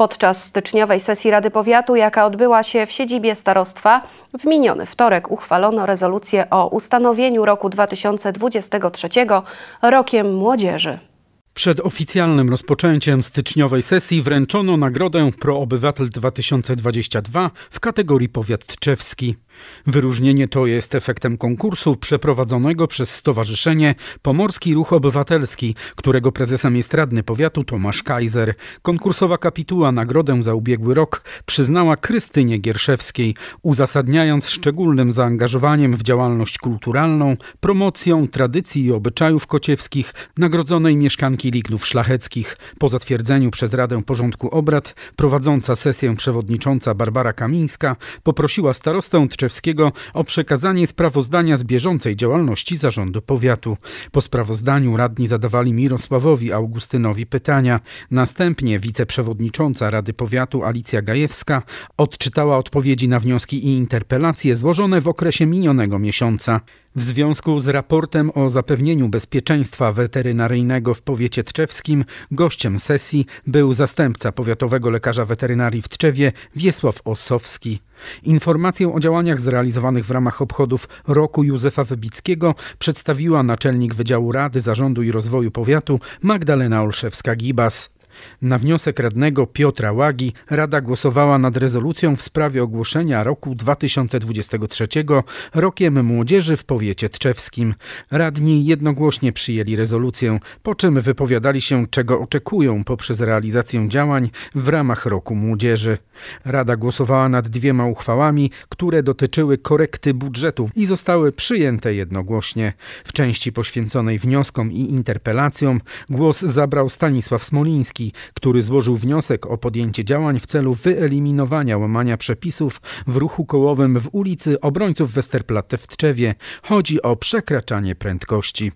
Podczas styczniowej sesji Rady Powiatu, jaka odbyła się w siedzibie starostwa, w miniony wtorek uchwalono rezolucję o ustanowieniu roku 2023 rokiem młodzieży. Przed oficjalnym rozpoczęciem styczniowej sesji wręczono nagrodę Proobywatel 2022 w kategorii powiat tczewski. Wyróżnienie to jest efektem konkursu przeprowadzonego przez Stowarzyszenie Pomorski Ruch Obywatelski, którego prezesem jest radny powiatu Tomasz Kaiser. Konkursowa kapituła nagrodę za ubiegły rok przyznała Krystynie Gierszewskiej, uzasadniając szczególnym zaangażowaniem w działalność kulturalną, promocją tradycji i obyczajów kociewskich nagrodzonej mieszkanki lignów Szlacheckich. Po zatwierdzeniu przez Radę Porządku Obrad prowadząca sesję przewodnicząca Barbara Kamińska poprosiła starostę Tczewskiego o przekazanie sprawozdania z bieżącej działalności zarządu powiatu. Po sprawozdaniu radni zadawali Mirosławowi Augustynowi pytania. Następnie wiceprzewodnicząca Rady Powiatu Alicja Gajewska odczytała odpowiedzi na wnioski i interpelacje złożone w okresie minionego miesiąca. W związku z raportem o zapewnieniu bezpieczeństwa weterynaryjnego w powiecie powiecie tczewskim. Gościem sesji był zastępca powiatowego lekarza weterynarii w Tczewie Wiesław Osowski. Informację o działaniach zrealizowanych w ramach obchodów roku Józefa Wybickiego przedstawiła naczelnik Wydziału Rady Zarządu i Rozwoju Powiatu Magdalena Olszewska-Gibas. Na wniosek radnego Piotra Łagi Rada głosowała nad rezolucją w sprawie ogłoszenia roku 2023 Rokiem Młodzieży w powiecie tczewskim. Radni jednogłośnie przyjęli rezolucję, po czym wypowiadali się, czego oczekują poprzez realizację działań w ramach Roku Młodzieży. Rada głosowała nad dwiema uchwałami, które dotyczyły korekty budżetów i zostały przyjęte jednogłośnie. W części poświęconej wnioskom i interpelacjom głos zabrał Stanisław Smoliński Polski, który złożył wniosek o podjęcie działań w celu wyeliminowania łamania przepisów w ruchu kołowym w ulicy Obrońców Westerplatte w Tczewie. Chodzi o przekraczanie prędkości.